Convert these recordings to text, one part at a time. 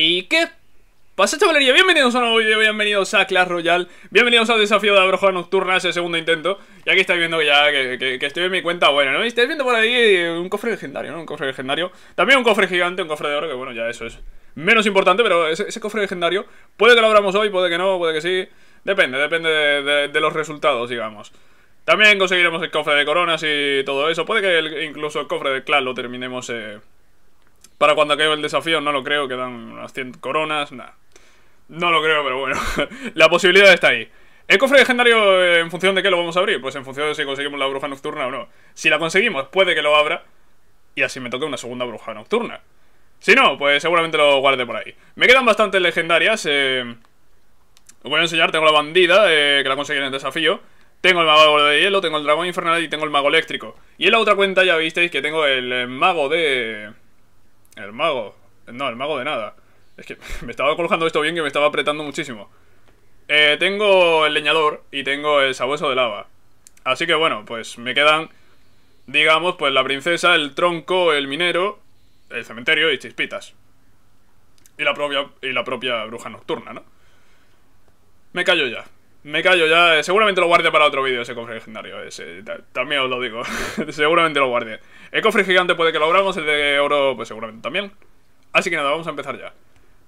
¿Y qué pasa chavalería? Bienvenidos a un nuevo video, bienvenidos a Clash Royale Bienvenidos al desafío de la bruja nocturna, ese segundo intento Y aquí estáis viendo ya que, estoy en mi cuenta, bueno, ¿no? Y estáis viendo por ahí eh, un cofre legendario, ¿no? Un cofre legendario También un cofre gigante, un cofre de oro, que bueno, ya eso es menos importante Pero ese, cofre legendario, puede que lo abramos hoy, puede que no, puede que sí Depende, depende de, los resultados, digamos También conseguiremos el cofre de coronas y todo eso Puede que incluso el cofre de clan lo terminemos... Eh, para cuando acabe el desafío, no lo creo, quedan unas 100 coronas, nada. No lo creo, pero bueno, la posibilidad está ahí. ¿El cofre legendario eh, en función de qué lo vamos a abrir? Pues en función de si conseguimos la bruja nocturna o no. Si la conseguimos, puede que lo abra y así me toque una segunda bruja nocturna. Si no, pues seguramente lo guarde por ahí. Me quedan bastantes legendarias. Eh, Os voy a enseñar, tengo la bandida, eh, que la conseguí en el desafío. Tengo el mago de hielo, tengo el dragón infernal y tengo el mago eléctrico. Y en la otra cuenta ya visteis que tengo el mago de... El mago. No, el mago de nada. Es que me estaba colocando esto bien que me estaba apretando muchísimo. Eh, tengo el leñador y tengo el sabueso de lava. Así que bueno, pues me quedan, digamos, pues la princesa, el tronco, el minero, el cementerio y chispitas. Y la propia, y la propia bruja nocturna, ¿no? Me callo ya. Me callo ya. Eh, seguramente lo guarde para otro vídeo ese cofre legendario. Ese, también os lo digo. Seguramente lo guarde. El cofre gigante puede que lo abramos, el de oro pues seguramente también. Así que nada, vamos a empezar ya.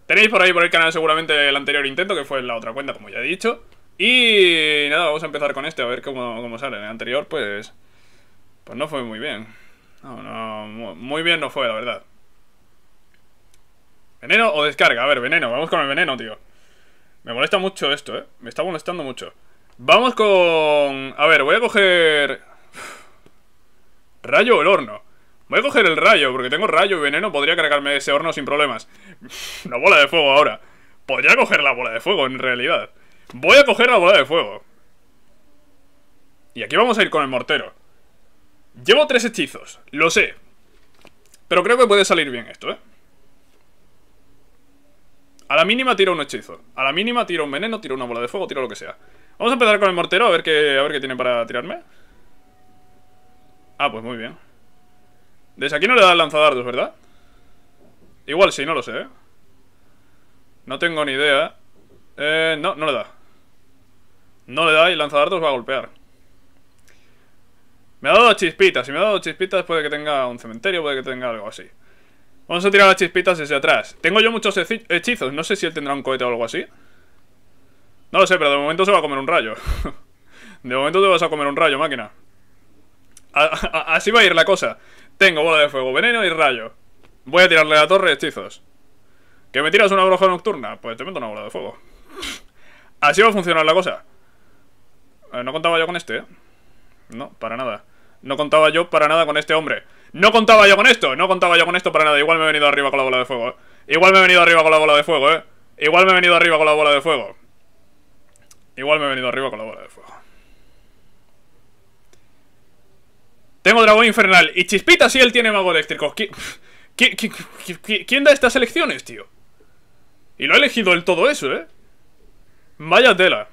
Tenéis por ahí por el canal seguramente el anterior intento, que fue la otra cuenta, como ya he dicho. Y nada, vamos a empezar con este, a ver cómo, sale. el anterior, pues, pues no fue muy bien. No, no, muy bien no fue, la verdad. ¿Veneno o descarga? A ver, veneno, vamos con el veneno, tío. Me molesta mucho esto, ¿eh? Me está molestando mucho. Vamos con... A ver, voy a coger... Rayo o el horno. Voy a coger el rayo, porque tengo rayo y veneno. Podría cargarme ese horno sin problemas. Una bola de fuego ahora. Podría coger la bola de fuego, en realidad. Voy a coger la bola de fuego. Y aquí vamos a ir con el mortero. Llevo tres hechizos, lo sé. Pero creo que puede salir bien esto, ¿eh? A la mínima tiro un hechizo. A la mínima tiro un veneno, tiro una bola de fuego, tiro lo que sea. Vamos a empezar con el mortero, a ver qué, a ver qué tiene para tirarme. Ah, pues muy bien. Desde aquí no le da el lanzadardos, ¿verdad? Igual sí, no lo sé, ¿eh? No tengo ni idea. Eh, no, no le da. No le da y lanzadardos va a golpear. Me ha dado chispitas. Si me ha dado chispitas puede que tenga un cementerio, puede que tenga algo así. Vamos a tirar las chispitas desde atrás. Tengo yo muchos hechizos. No sé si él tendrá un cohete o algo así. No lo sé, pero de momento se va a comer un rayo. de momento te vas a comer un rayo, máquina así va a ir la cosa. Tengo bola de fuego, veneno y rayo. Voy a tirarle a la torre hechizos. ¿Que me tiras una bruja nocturna? Pues te meto una bola de fuego. Así va a funcionar la cosa. Eh, no contaba yo con este, ¿eh? No, para nada. No contaba yo para nada con este hombre. No contaba yo con esto, no contaba yo con esto para nada. Igual me he venido arriba con la bola de fuego, ¿eh? Igual me he venido arriba con la bola de fuego, ¿eh? Igual me he venido arriba con la bola de fuego. Igual me he venido arriba con la bola de fuego. Tengo dragón infernal. Y Chispita sí él tiene mago eléctrico. quién da estas elecciones, tío? Y lo ha elegido él todo eso, ¿eh? Vaya tela.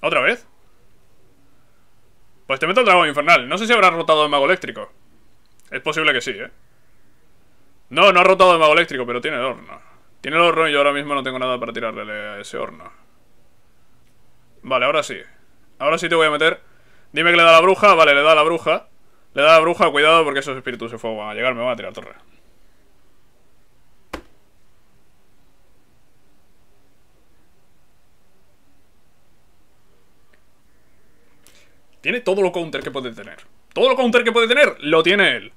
¿Otra vez? Pues te meto el dragón infernal. No sé si habrá rotado el mago eléctrico. Es posible que sí, ¿eh? No, no ha rotado el mago eléctrico, pero tiene el horno. Tiene el horno y yo ahora mismo no tengo nada para tirarle a ese horno. Vale, ahora sí. Ahora sí te voy a meter... Dime que le da la bruja. Vale, le da la bruja. Le da a la bruja, cuidado porque esos espíritus de fuego van a llegar, me van a tirar torre. Tiene todo lo counter que puede tener. Todo lo counter que puede tener, lo tiene él.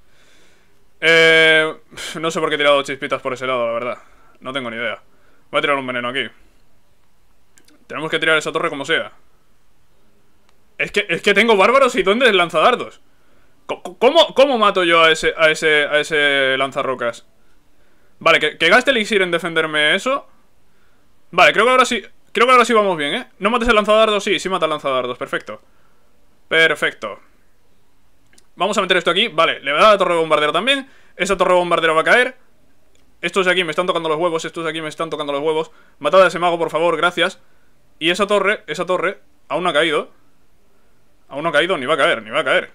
Eh, no sé por qué he tirado chispitas por ese lado, la verdad. No tengo ni idea. Voy a tirar un veneno aquí. Tenemos que tirar esa torre como sea. Es que, es que tengo bárbaros y duendes lanzadardos. ¿Cómo, cómo mato yo a ese, a ese, a ese lanzarrocas? Vale, que, que gaste elixir en defenderme eso. Vale, creo que ahora sí... Creo que ahora sí vamos bien, ¿eh? ¿No mates el lanzadardos? Sí, sí mata el lanzadardos, perfecto Perfecto Vamos a meter esto aquí, vale, le va a dar la torre bombardera también Esa torre bombardera va a caer Estos de aquí me están tocando los huevos Estos de aquí me están tocando los huevos Matad a ese mago, por favor, gracias Y esa torre, esa torre, aún no ha caído Aún no ha caído, ni va a caer, ni va a caer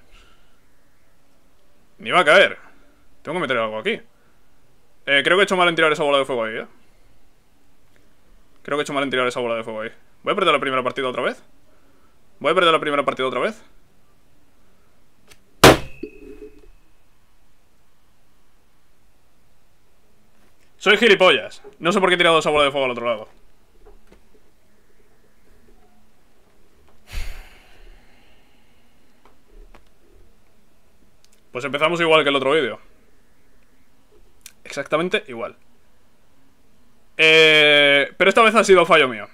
ni va a caer. Tengo que meter algo aquí. Eh, creo que he hecho mal en tirar esa bola de fuego ahí, ¿eh? Creo que he hecho mal en tirar esa bola de fuego ahí. ¿Voy a perder la primera partida otra vez? ¿Voy a perder la primera partida otra vez? Soy gilipollas. No sé por qué he tirado esa bola de fuego al otro lado. Pues empezamos igual que el otro vídeo. Exactamente igual. Eh, pero esta vez ha sido fallo mío.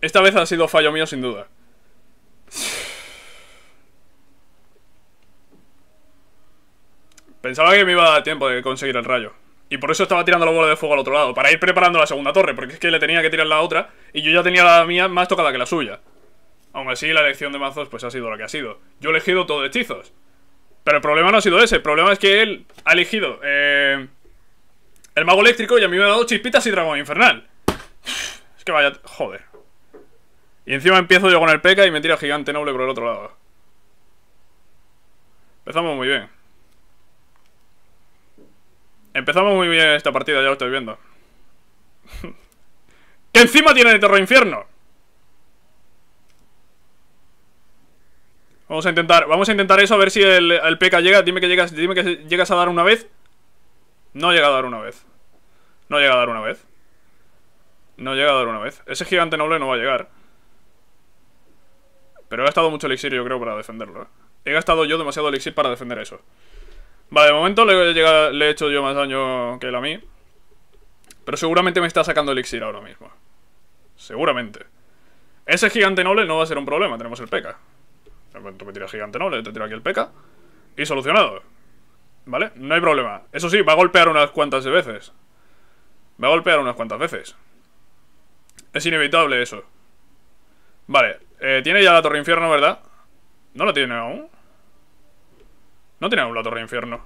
Esta vez ha sido fallo mío sin duda. Pensaba que me iba a dar tiempo de conseguir el rayo. Y por eso estaba tirando la bola de fuego al otro lado, para ir preparando la segunda torre, porque es que le tenía que tirar la otra, y yo ya tenía la mía más tocada que la suya. Aún así, la elección de mazos pues ha sido la que ha sido. Yo he elegido todo hechizos. Pero el problema no ha sido ese. El problema es que él ha elegido eh, el mago eléctrico y a mí me ha dado chispitas y dragón infernal. Es que vaya... Joder. Y encima empiezo yo con el P.K. y me tira gigante noble por el otro lado. Empezamos muy bien. Empezamos muy bien esta partida, ya lo estoy viendo. ¡Que encima tiene el terror infierno! Vamos a intentar, vamos a intentar eso, a ver si el, el PK llega. Dime que llegas, dime que llegas a dar una vez. No llega a dar una vez. No llega a dar una vez. No llega a dar una vez. Ese gigante noble no va a llegar. Pero he gastado mucho elixir, yo creo, para defenderlo. Eh. He gastado yo demasiado elixir para defender eso. Vale, de momento le, le he hecho yo más daño que él a mí. Pero seguramente me está sacando elixir ahora mismo. Seguramente. Ese gigante noble no va a ser un problema, tenemos el P.K. En cuanto me tira gigante no le tiro aquí el peca Y solucionado. ¿Vale? No hay problema. Eso sí, va a golpear unas cuantas veces. Va a golpear unas cuantas veces. Es inevitable eso. Vale, eh, tiene ya la torre infierno, ¿verdad? No la tiene aún. No tiene aún la torre infierno.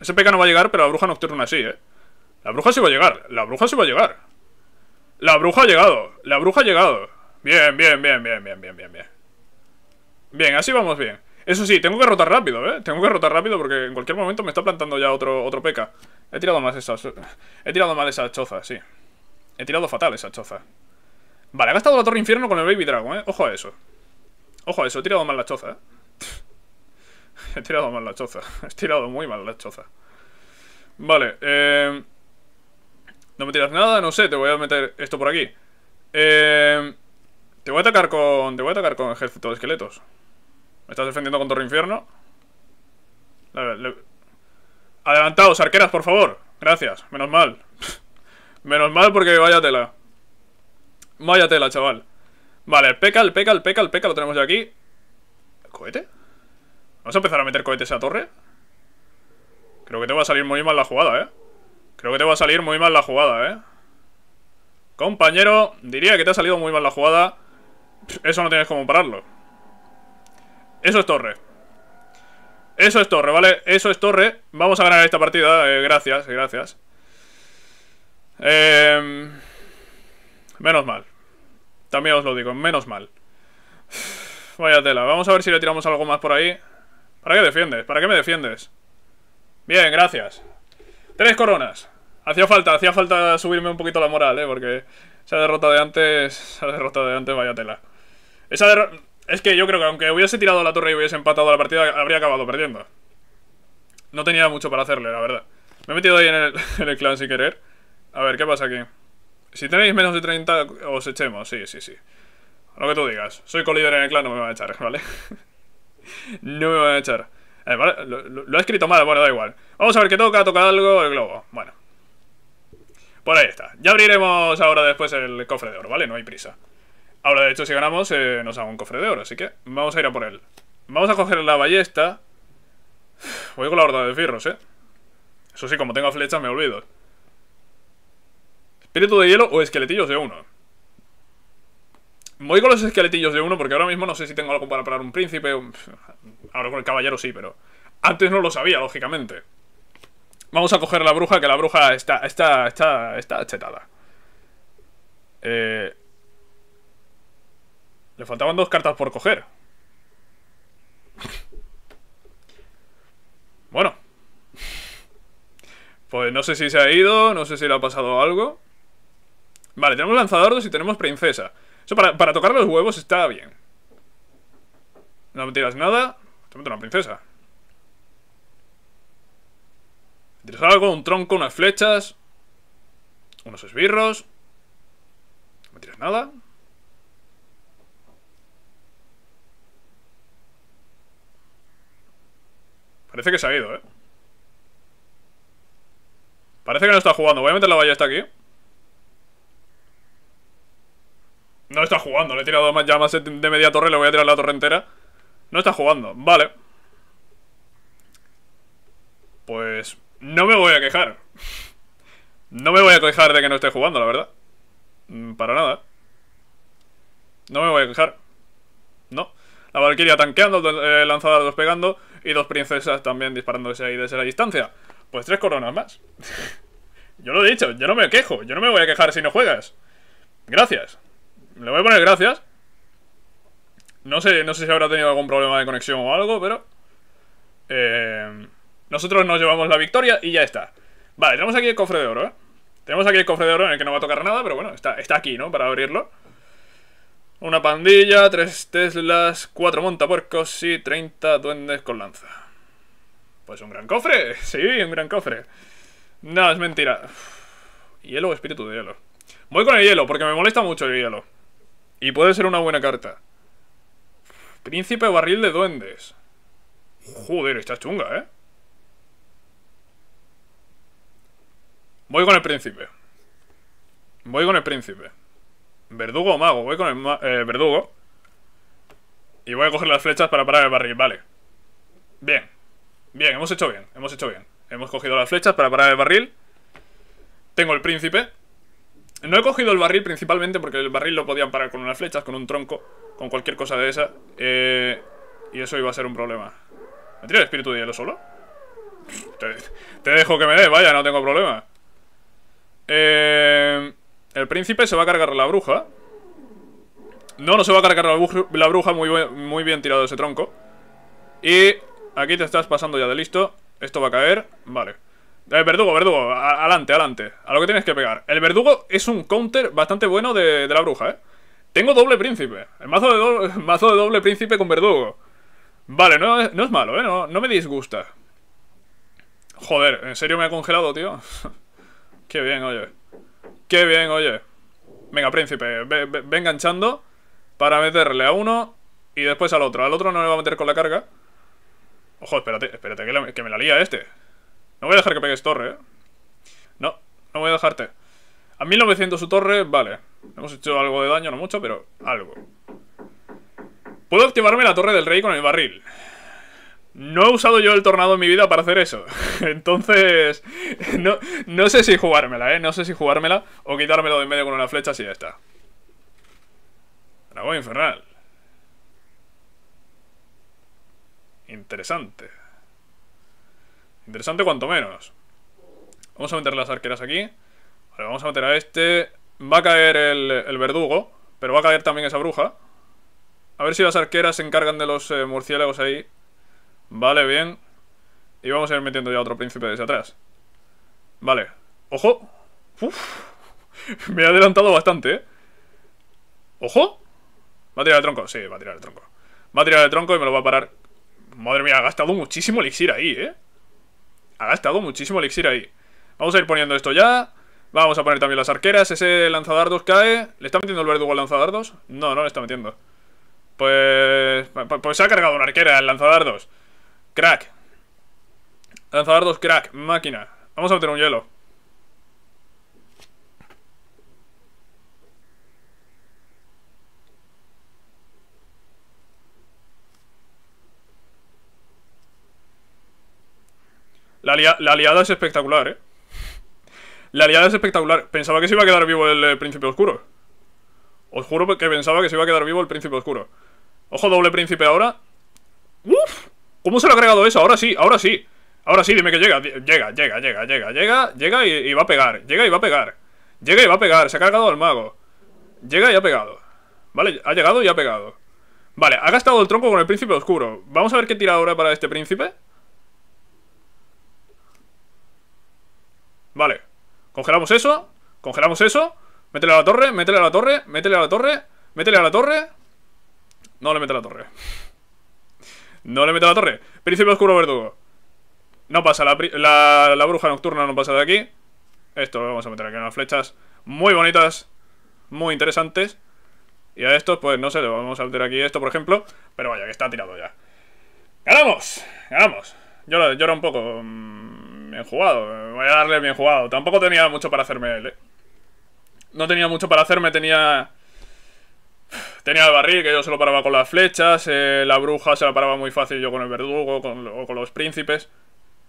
Ese peca no va a llegar, pero la bruja nocturna sí, ¿eh? La bruja sí va a llegar. La bruja sí va a llegar. La bruja ha llegado. La bruja ha llegado. bien, bien, bien, bien, bien, bien, bien. Bien, así vamos bien. Eso sí, tengo que rotar rápido, ¿eh? Tengo que rotar rápido porque en cualquier momento me está plantando ya otro, otro peca. He tirado más esas... He tirado mal esa choza, sí. He tirado fatal esa choza. Vale, ha gastado la torre infierno con el Baby Dragon, ¿eh? Ojo a eso. Ojo a eso, he tirado mal la choza, ¿eh? he tirado mal la choza. He tirado muy mal la choza. Vale, eh... No me tiras nada, no sé, te voy a meter esto por aquí. Eh... Te voy a atacar con... Te voy a atacar con ejército de esqueletos. Me estás defendiendo con Torre Infierno. Adelantados, arqueras, por favor. Gracias, menos mal. menos mal porque vaya tela. Vaya tela, chaval. Vale, el peca, el peca, peca, peca lo tenemos ya aquí. ¿Cohete? ¿Vamos a empezar a meter cohetes a torre? Creo que te va a salir muy mal la jugada, ¿eh? Creo que te va a salir muy mal la jugada, ¿eh? Compañero, diría que te ha salido muy mal la jugada. Eso no tienes como pararlo. Eso es torre. Eso es torre, ¿vale? Eso es torre. Vamos a ganar esta partida. Eh, gracias, gracias. Em, menos mal. También os lo digo, menos mal. Vaya tela. Vamos a ver si le tiramos algo más por ahí. ¿Para qué defiendes? ¿Para qué me defiendes? Bien, gracias. Tres coronas. Hacía falta, hacía falta subirme un poquito la moral, ¿eh? Porque esa derrota de antes... Esa derrota de antes, vaya tela. Esa derrota... Es que yo creo que aunque hubiese tirado la torre y hubiese empatado la partida, habría acabado perdiendo. No tenía mucho para hacerle, la verdad. Me he metido ahí en el, clan sin querer. A ver, ¿qué pasa aquí? Si tenéis menos de 30, os echemos. Sí, sí, sí. Lo que tú digas. Soy colíder en el clan, no me van a echar, ¿vale? no me van a echar. Eh, lo, he escrito mal, bueno, da igual. Vamos a ver qué toca, toca algo, el globo. Bueno. Por pues ahí está. Ya abriremos ahora después el cofre de oro, ¿vale? No hay prisa. Ahora, de hecho, si ganamos, eh, nos hago un cofre de oro, así que vamos a ir a por él. Vamos a coger la ballesta. Voy con la horda de fierros, ¿eh? Eso sí, como tengo flechas me olvido. Espíritu de hielo o esqueletillos de uno. Voy con los esqueletillos de uno porque ahora mismo no sé si tengo algo para parar un príncipe. Ahora con el caballero sí, pero... Antes no lo sabía, lógicamente. Vamos a coger la bruja, que la bruja está, está, está, está chetada. Eh... Le faltaban dos cartas por coger. Bueno. Pues no sé si se ha ido, no sé si le ha pasado algo. Vale, tenemos lanzador y tenemos princesa. Eso para, para tocar los huevos está bien. No me tiras nada. Te meto una princesa. Tienes algo, un tronco, unas flechas. Unos esbirros. No me tiras nada. Parece que se ha ido, ¿eh? Parece que no está jugando. Voy a meter la hasta aquí. No está jugando. Le he tirado más llamas de media torre. Le voy a tirar la torre entera. No está jugando. Vale. Pues no me voy a quejar. No me voy a quejar de que no esté jugando, la verdad. Mm, para nada. No me voy a quejar. No. La Valkyria tanqueando, eh, lanzador dos pegando y dos princesas también disparándose ahí desde la distancia. Pues tres coronas más. yo lo he dicho, yo no me quejo, yo no me voy a quejar si no juegas. Gracias. Le voy a poner gracias. No sé, no sé si habrá tenido algún problema de conexión o algo, pero... Eh, nosotros nos llevamos la victoria y ya está. Vale, tenemos aquí el cofre de oro, ¿eh? Tenemos aquí el cofre de oro en el que no va a tocar nada, pero bueno, está aquí, ¿no? Para abrirlo. Una pandilla, tres Teslas, cuatro montapuercos y 30 duendes con lanza. Pues un gran cofre, sí, un gran cofre. No, es mentira. Hielo o espíritu de hielo. Voy con el hielo, porque me molesta mucho el hielo. Y puede ser una buena carta. Príncipe barril de duendes. Joder, está chunga, ¿eh? Voy con el príncipe. Voy con el príncipe. ¿Verdugo o mago? Voy con el eh, verdugo. Y voy a coger las flechas para parar el barril, vale. Bien. Bien, hemos hecho bien, hemos hecho bien. Hemos cogido las flechas para parar el barril. Tengo el príncipe. No he cogido el barril principalmente porque el barril lo podían parar con unas flechas, con un tronco, con cualquier cosa de esa. Eh, y eso iba a ser un problema. ¿Me tiro el espíritu de hielo solo? Te, te dejo que me dé, vaya, no tengo problema. Eh... El príncipe se va a cargar la bruja. No, no se va a cargar la bruja, la bruja muy, muy bien tirado ese tronco. Y aquí te estás pasando ya de listo. Esto va a caer. Vale. Eh, verdugo, verdugo, adelante, adelante A lo que tienes que pegar El verdugo es un counter bastante bueno de, la bruja, ¿eh? Tengo doble príncipe El mazo de, doble, mazo de doble príncipe con verdugo Vale, no, es, no es malo, ¿eh? No, no, me disgusta Joder, ¿en serio me ha congelado, tío? Qué bien, oye Qué bien, oye. Venga, príncipe, ve, enganchando para meterle a uno y después al otro. Al otro no le va a meter con la carga. Ojo, espérate, espérate, que, que me la lía este. No voy a dejar que pegues torre, ¿eh? No, no voy a dejarte. A 1900 su torre, vale. Hemos hecho algo de daño, no mucho, pero algo. Puedo activarme la torre del rey con el barril. No he usado yo el tornado en mi vida para hacer eso. Entonces, no, sé si jugármela, ¿eh? No sé si jugármela o quitármelo de en medio con una flecha si ya está. Dragón infernal. Interesante. Interesante cuanto menos. Vamos a meter las arqueras aquí. Vale, vamos a meter a este. Va a caer el, verdugo, pero va a caer también esa bruja. A ver si las arqueras se encargan de los eh, murciélagos ahí Vale, bien. Y vamos a ir metiendo ya otro príncipe desde atrás. Vale. ¡Ojo! Me he adelantado bastante, ¿eh? ¡Ojo! Va a tirar el tronco. Sí, va a tirar el tronco. Va a tirar el tronco y me lo va a parar. Madre mía, ha gastado muchísimo elixir ahí, ¿eh? Ha gastado muchísimo elixir ahí. Vamos a ir poniendo esto ya. Vamos a poner también las arqueras. Ese lanzadardos cae. ¿Le está metiendo el verdugo al lanzadardos? No, no le está metiendo. Pues, pues... Pues se ha cargado una arquera el lanzadardos. Crack. Lanzador dos crack. Máquina. Vamos a meter un hielo. La, aliada es espectacular, ¿eh? La aliada es espectacular. Pensaba que se iba a quedar vivo el eh, príncipe oscuro. Os juro que pensaba que se iba a quedar vivo el príncipe oscuro. Ojo, doble príncipe ahora. ¡Uf! ¿Cómo se lo ha agregado eso? Ahora sí, ahora sí. Ahora sí, dime que llega. Llega, llega, llega, llega, llega, llega y, va a pegar. Llega y va a pegar. Llega y va a pegar. Se ha cargado al mago. Llega y ha pegado. Vale, ha llegado y ha pegado. Vale, ha gastado el tronco con el príncipe oscuro. Vamos a ver qué tira ahora para este príncipe. Vale. Congelamos eso. Congelamos eso. Métele a la torre, métele a la torre, métele a la torre, métele a la torre. No le mete a la torre. No le meto la torre. Príncipe oscuro verdugo. No pasa, la, la, bruja nocturna no pasa de aquí. Esto lo vamos a meter aquí las flechas muy bonitas, muy interesantes. Y a estos, pues no sé, Lo vamos a meter aquí esto, por ejemplo. Pero vaya, que está tirado ya. ¡Ganamos! ¡Ganamos! Yo era un poco. Bien mm, jugado. Voy a darle bien jugado. Tampoco tenía mucho para hacerme ¿eh? No tenía mucho para hacerme, tenía... Tenía el barril que yo se lo paraba con las flechas, eh, la bruja se la paraba muy fácil yo con el verdugo o con los príncipes.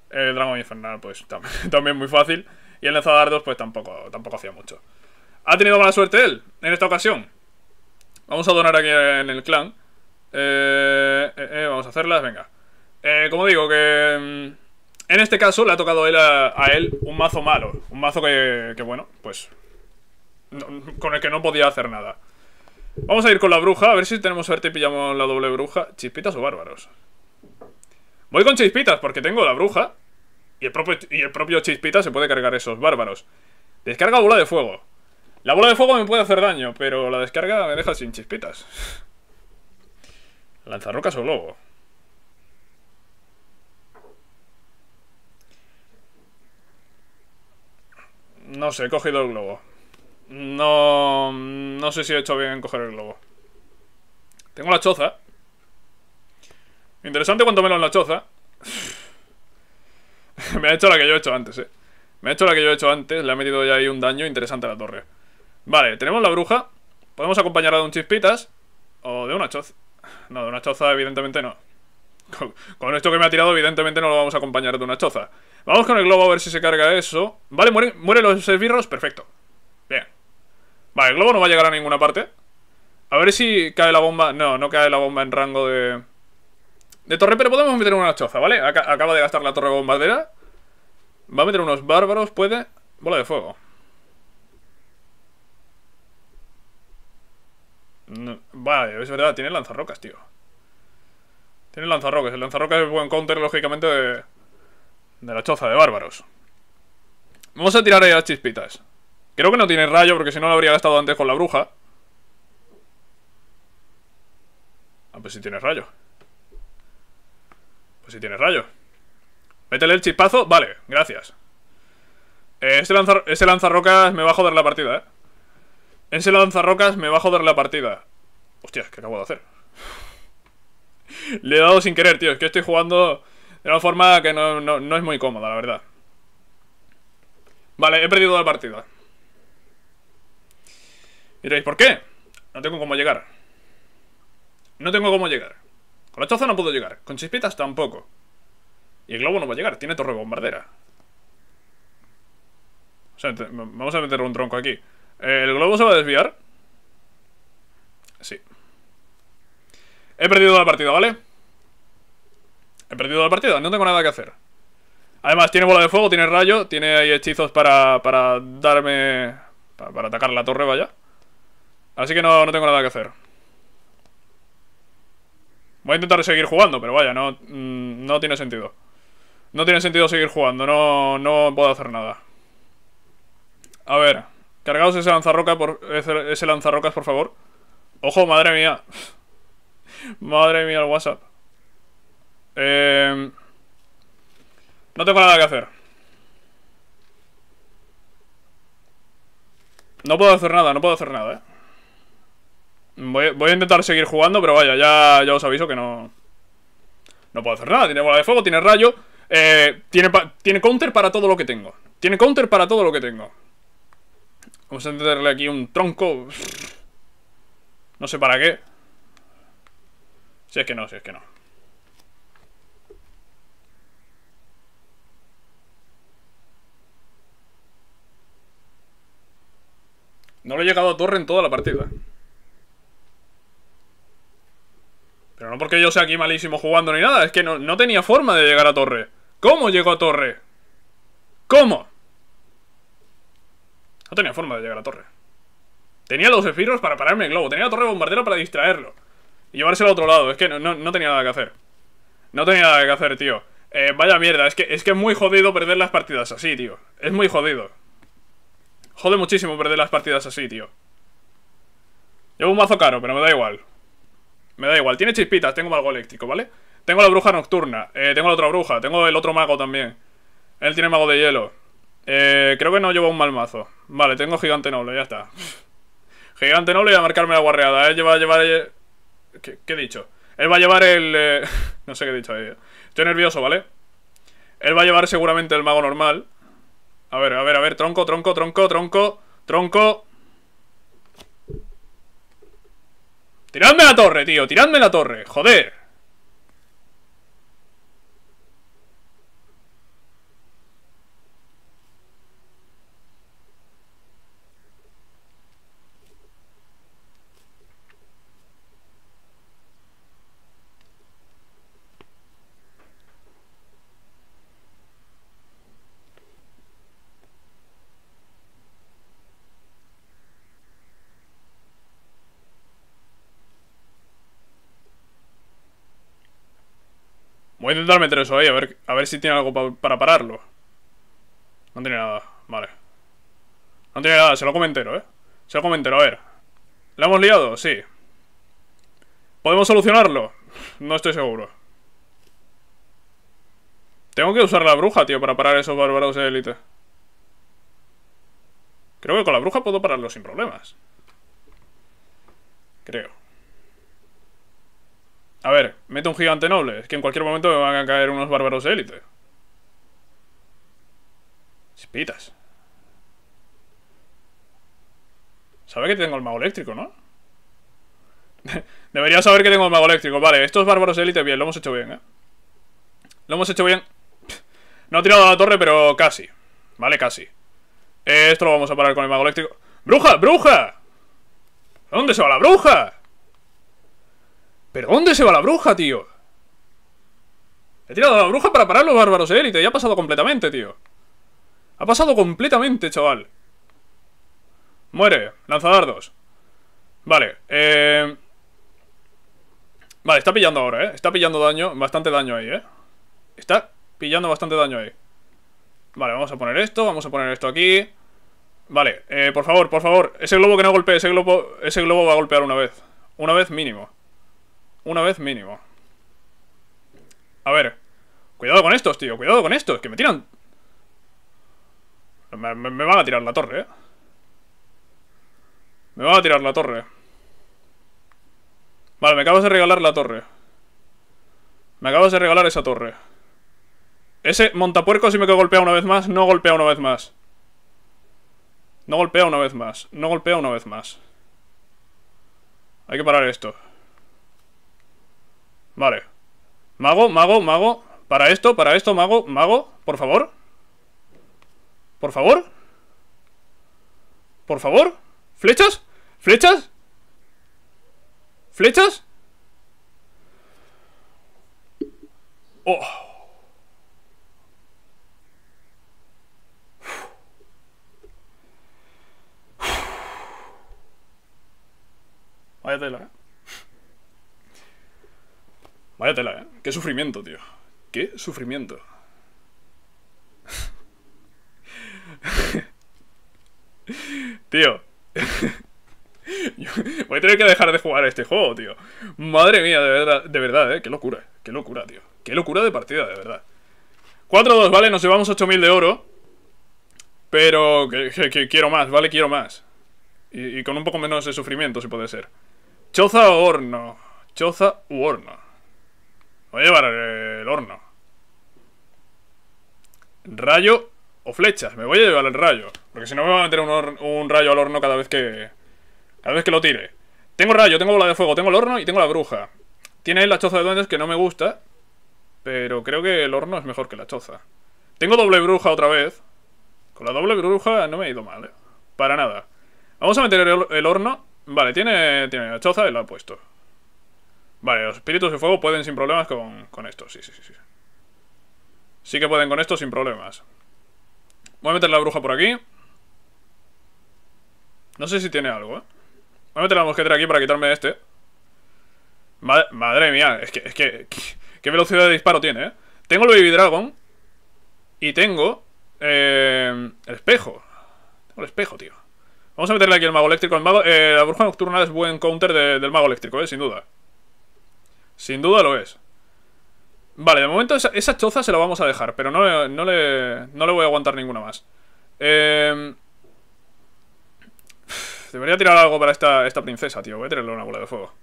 El dragón infernal, pues también muy fácil. Y el lanzadardos, pues tampoco, tampoco hacía mucho. Ha tenido mala suerte él, en esta ocasión. Vamos a donar aquí en el clan. Eh, eh, vamos a hacerlas, venga. como digo, que... Mm, en este caso le ha tocado a, él un mazo malo. Un mazo que, bueno, pues... con el que no podía hacer nada. Vamos a ir con la bruja, a ver si tenemos suerte y pillamos la doble bruja. ¿Chispitas o bárbaros? Voy con chispitas, porque tengo la bruja. Y el propio, y el propio chispita se puede cargar esos bárbaros. Descarga bola de fuego. La bola de fuego me puede hacer daño, pero la descarga me deja sin chispitas. Lanzarrocas o globo. No sé, he cogido el globo. No, no sé si he hecho bien en coger el globo. Tengo la choza. Interesante cuanto menos la choza. Me ha hecho la que yo he hecho antes, eh. Me ha hecho la que yo he hecho antes. Le ha metido ya ahí un daño interesante a la torre. Vale, tenemos la bruja. Podemos acompañarla de un chispitas. O de una choza. No, de una choza evidentemente no. Con, esto que me ha tirado, evidentemente no lo vamos a acompañar de una choza. Vamos con el globo a ver si se carga eso. Vale, mueren muere los esbirros. Perfecto. Bien. Vale, el globo no va a llegar a ninguna parte. A ver si cae la bomba... No, no cae la bomba en rango de... De torre, pero podemos meter una choza, ¿vale? acaba de gastar la torre bombardera. Va a meter unos bárbaros, puede... Bola de fuego. vale, es verdad, tiene lanzarrocas, tío. Tiene lanzarrocas. El lanzarrocas es el buen counter, lógicamente, de, de la choza de bárbaros. Vamos a tirar ahí las chispitas. Creo que no tiene rayo porque si no lo habría gastado antes con la bruja. Ah, pues si sí tiene rayo. Pues si sí tiene rayo. Métele el chispazo. Vale, gracias. Eh, este, lanzar lanzarrocas me va a joder la partida, ¿eh? Ese lanzarrocas me va a joder la partida. Hostia, ¿qué acabo de hacer? Le he dado sin querer, tío. Es que estoy jugando de una forma que no es muy cómoda, la verdad. Vale, he perdido la partida. Diréis, ¿por qué? No tengo cómo llegar. No tengo cómo llegar. Con la choza no puedo llegar. Con chispitas tampoco. Y el globo no va a llegar. Tiene torre bombardera. O sea, vamos a meter un tronco aquí. ¿El globo se va a desviar? Sí. He perdido la partida, ¿vale? He perdido la partida. No tengo nada que hacer. Además, tiene bola de fuego, tiene rayo, tiene ahí hechizos para, darme... para atacar la torre, vaya. Así que no, tengo nada que hacer. Voy a intentar seguir jugando, pero vaya, no, mm, no tiene sentido. No tiene sentido seguir jugando, no, no puedo hacer nada. A ver, cargaos ese lanzarroca por, ese, lanzarrocas, por favor. Ojo, madre mía. madre mía el WhatsApp. Em, no tengo nada que hacer. No puedo hacer nada, no puedo hacer nada, eh. Voy, a intentar seguir jugando, pero vaya, ya, ya os aviso que no... No puedo hacer nada. Tiene bola de fuego, tiene rayo. Eh, tiene, tiene counter para todo lo que tengo. Tiene counter para todo lo que tengo. Vamos a entenderle aquí un tronco. No sé para qué. Si es que no, si es que no. No le he llegado a torre en toda la partida. no porque yo sea aquí malísimo jugando ni nada, es que no, tenía forma de llegar a torre. ¿Cómo llegó a torre? ¿Cómo? No tenía forma de llegar a torre. Tenía los esfirros para pararme el globo, tenía la torre bombardero para distraerlo. Y llevárselo a otro lado, es que no, tenía nada que hacer. No tenía nada que hacer, tío. Eh, vaya mierda, es que, es que es muy jodido perder las partidas así, tío. Es muy jodido. Jode muchísimo perder las partidas así, tío. Llevo un mazo caro, pero me da igual. Me da igual, tiene chispitas, tengo algo eléctrico, ¿vale? Tengo la bruja nocturna, eh, tengo la otra bruja, tengo el otro mago también. Él tiene mago de hielo. Eh, creo que no llevo un mal mazo. Vale, tengo gigante noble, ya está. gigante noble y a marcarme la guarreada. Él lleva a llevar... Eh, ¿Qué, he dicho? Él va a llevar el... Eh, no sé qué he dicho ahí. Estoy nervioso, ¿vale? Él va a llevar seguramente el mago normal. A ver, a ver, a ver, tronco, tronco, tronco, tronco, tronco. ¡Tiradme la torre, tío! ¡Tiradme la torre! ¡Joder! Voy a intentar meter eso ahí, a ver, a ver si tiene algo para pararlo. No tiene nada, vale. No tiene nada, se lo comentero, ¿eh? Se lo comentero, a ver. ¿La hemos liado? Sí. ¿Podemos solucionarlo? No estoy seguro. Tengo que usar la bruja, tío, para parar esos bárbaros de élite. Creo que con la bruja puedo pararlo sin problemas. Creo. A ver, mete un gigante noble. Es que en cualquier momento me van a caer unos bárbaros élite. Chispitas. Sabe que tengo el mago eléctrico, ¿no? Debería saber que tengo el mago eléctrico. Vale, estos bárbaros élite, bien, lo hemos hecho bien, ¿eh? Lo hemos hecho bien. No ha tirado a la torre, pero casi. Vale, casi. Esto lo vamos a parar con el mago eléctrico. ¡Bruja! ¡Bruja! dónde se va la bruja? ¿Pero dónde se va la bruja, tío? He tirado a la bruja para parar los bárbaros élite. Eh, y ha pasado completamente, tío. Ha pasado completamente, chaval. Muere. Lanzadardos. Vale. Eh... Vale, está pillando ahora, ¿eh? Está pillando daño. Bastante daño ahí, ¿eh? Está pillando bastante daño ahí. Vale, vamos a poner esto. Vamos a poner esto aquí. Vale, eh, por favor, por favor. Ese globo que no golpee. Ese globo, ese globo va a golpear una vez. Una vez mínimo. Una vez mínimo. A ver. Cuidado con estos, tío. Cuidado con estos, que me tiran... Me, van a tirar la torre, eh. Me van a tirar la torre. Vale, me acabas de regalar la torre. Me acabas de regalar esa torre. Ese montapuerco si me golpea una vez más, no golpea una vez más. No golpea una vez más. No golpea una vez más. Hay que parar esto. Vale. Mago, mago, mago. Para esto, para esto, mago, mago. Por favor. Por favor. Por favor. ¿Flechas? ¿Flechas? ¿Flechas? Oh. Vaya tela, ¿eh? Váyatela, ¿eh? Qué sufrimiento, tío. Qué sufrimiento. tío. voy a tener que dejar de jugar a este juego, tío. Madre mía, de verdad, de verdad, eh. Qué locura, qué locura, tío. Qué locura de partida, de verdad. 4-2, ¿vale? Nos llevamos 8000 de oro. Pero que, quiero más, ¿vale? Quiero más. Y, y, con un poco menos de sufrimiento, si puede ser. Choza o horno. Choza u horno. Voy a llevar eh, el horno. Rayo o flechas. Me voy a llevar el rayo. Porque si no me va a meter un, rayo al horno cada vez que... Cada vez que lo tire. Tengo rayo, tengo bola de fuego, tengo el horno y tengo la bruja. Tiene la choza de duendes que no me gusta. Pero creo que el horno es mejor que la choza. Tengo doble bruja otra vez. Con la doble bruja no me ha ido mal, ¿eh? Para nada. Vamos a meter el, horno. Vale, tiene, tiene la choza y la ha puesto. Vale, los espíritus de fuego pueden sin problemas con, con esto, sí, sí, sí, sí. Sí que pueden con esto sin problemas. Voy a meter la bruja por aquí. No sé si tiene algo, ¿eh? Voy a meter la mosquetera aquí para quitarme este. Madre, mía, es que, es que... ¿Qué velocidad de disparo tiene, eh? Tengo el Baby Dragon. Y tengo... Eh, el espejo. Tengo el espejo, tío. Vamos a meterle aquí el mago eléctrico. El mago, eh, la bruja nocturna es buen counter del mago eléctrico, eh, sin duda. Sin duda lo es. Vale, de momento esa, choza se la vamos a dejar, pero no le, voy a aguantar ninguna más. Em, debería tirar algo para esta, princesa, tío. Voy a tirarle una bola de fuego.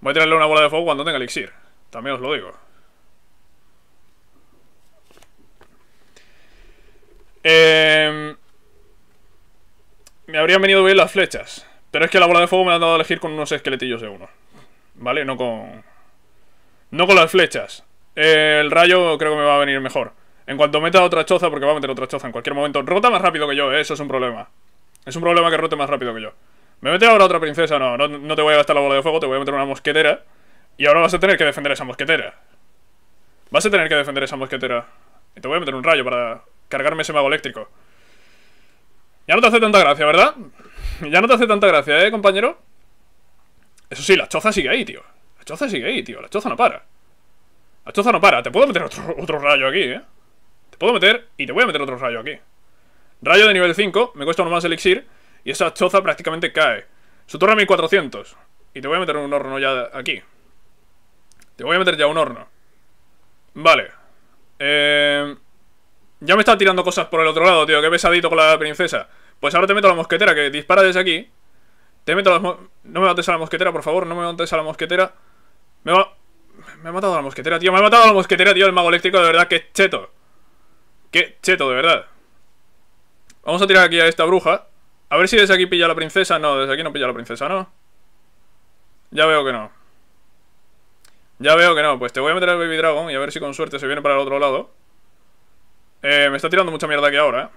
Voy a tirarle una bola de fuego cuando tenga elixir. También os lo digo. Em, me habrían venido bien las flechas. Pero es que la bola de fuego me han dado a elegir con unos esqueletillos de uno. ¿vale? No con... No con las flechas. el rayo creo que me va a venir mejor. En cuanto meta otra choza, porque va a meter otra choza en cualquier momento. Rota más rápido que yo, ¿eh? eso es un problema. Es un problema que rote más rápido que yo. ¿Me mete ahora otra princesa? No, no, no te voy a gastar la bola de fuego, te voy a meter una mosquetera. Y ahora vas a tener que defender esa mosquetera. Vas a tener que defender esa mosquetera. Y te voy a meter un rayo para cargarme ese mago eléctrico. Ya no te hace tanta gracia, ¿verdad? Ya no te hace tanta gracia, ¿eh, compañero? Eso sí, la choza sigue ahí, tío. La choza sigue ahí, tío. La choza no para. La choza no para. Te puedo meter otro, rayo aquí, ¿eh? Te puedo meter y te voy a meter otro rayo aquí. Rayo de nivel 5, me cuesta uno más elixir y esa choza prácticamente cae. Su torre 1400. Y te voy a meter un horno ya aquí. Te voy a meter ya un horno. Vale. Eh, ya me está tirando cosas por el otro lado, tío. Qué pesadito con la princesa. Pues ahora te meto la mosquetera que dispara desde aquí. Te meto No me mates a la mosquetera, por favor, no me mates a la mosquetera. Me ha matado a la mosquetera, tío. Me ha matado a la mosquetera, tío. El mago eléctrico, de verdad, que cheto. Qué cheto, de verdad. Vamos a tirar aquí a esta bruja. A ver si desde aquí pilla a la princesa. No, desde aquí no pilla a la princesa, ¿no? Ya veo que no. Ya veo que no. Pues te voy a meter al Baby Dragon y a ver si con suerte se viene para el otro lado. Eh, me está tirando mucha mierda aquí ahora, ¿eh?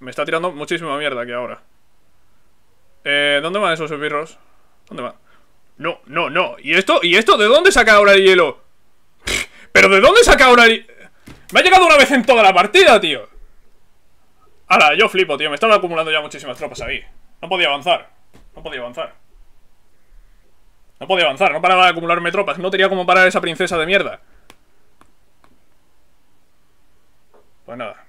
Me está tirando muchísima mierda aquí ahora. Eh, ¿Dónde van esos esbirros? ¿Dónde van? No, no, no. ¿Y esto? ¿Y esto? ¿De dónde saca ahora el hielo? ¿Pero de dónde saca ahora el Me ha llegado una vez en toda la partida, tío. Ahora, yo flipo, tío. Me estaba acumulando ya muchísimas tropas ahí. No podía avanzar. No podía avanzar. No podía avanzar. No paraba de acumularme tropas. No tenía como parar a esa princesa de mierda. Pues nada.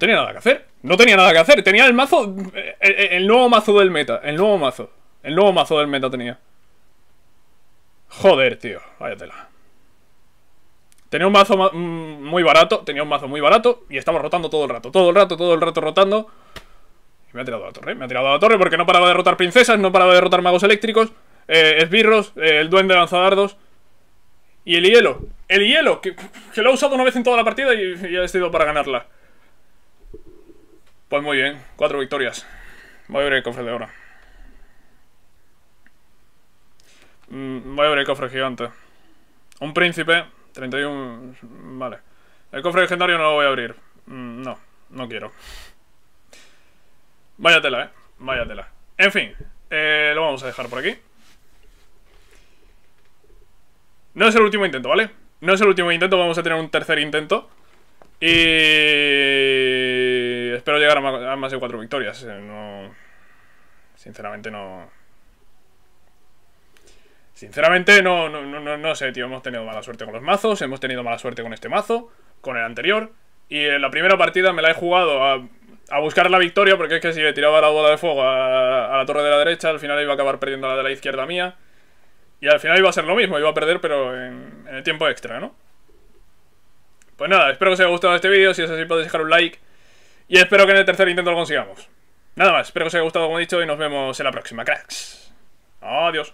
tenía nada que hacer. No tenía nada que hacer. Tenía el mazo. Eh, eh, el, nuevo mazo del meta. El nuevo mazo. El nuevo mazo del meta tenía. Joder, tío. Váyatela. Tenía un mazo mm, muy barato. Tenía un mazo muy barato. Y estaba rotando todo el rato. Todo el rato, todo el rato rotando. Y me ha tirado a la torre. Me ha tirado a la torre porque no paraba de rotar princesas. No paraba de rotar magos eléctricos. Eh, esbirros. el duende lanzadardos. Y el hielo. El hielo. Que, que, lo ha usado una vez en toda la partida y, y ha decidido para ganarla. Pues muy bien, cuatro victorias. Voy a abrir el cofre de ahora mm, Voy a abrir el cofre gigante. Un príncipe, 31... Vale. El cofre legendario no lo voy a abrir. Mm, no, no quiero. váyatela eh. Vaya En fin, eh, lo vamos a dejar por aquí. No es el último intento, ¿vale? No es el último intento, vamos a tener un tercer intento. Y llegar a más, de cuatro victorias. Eh, no, sinceramente no. Sinceramente no, no, sé, tío. Hemos tenido mala suerte con los mazos, hemos tenido mala suerte con este mazo, con el anterior. Y en la primera partida me la he jugado a, buscar la victoria, porque es que si le tiraba la bola de fuego a, la torre de la derecha, al final iba a acabar perdiendo la de la izquierda mía. Y al final iba a ser lo mismo, iba a perder, pero en, en el tiempo extra, ¿no? Pues nada, espero que os haya gustado este vídeo. Si es así, podéis dejar un like y espero que en el tercer intento lo consigamos. Nada más, espero que os haya gustado como he dicho y nos vemos en la próxima, cracks. Adiós.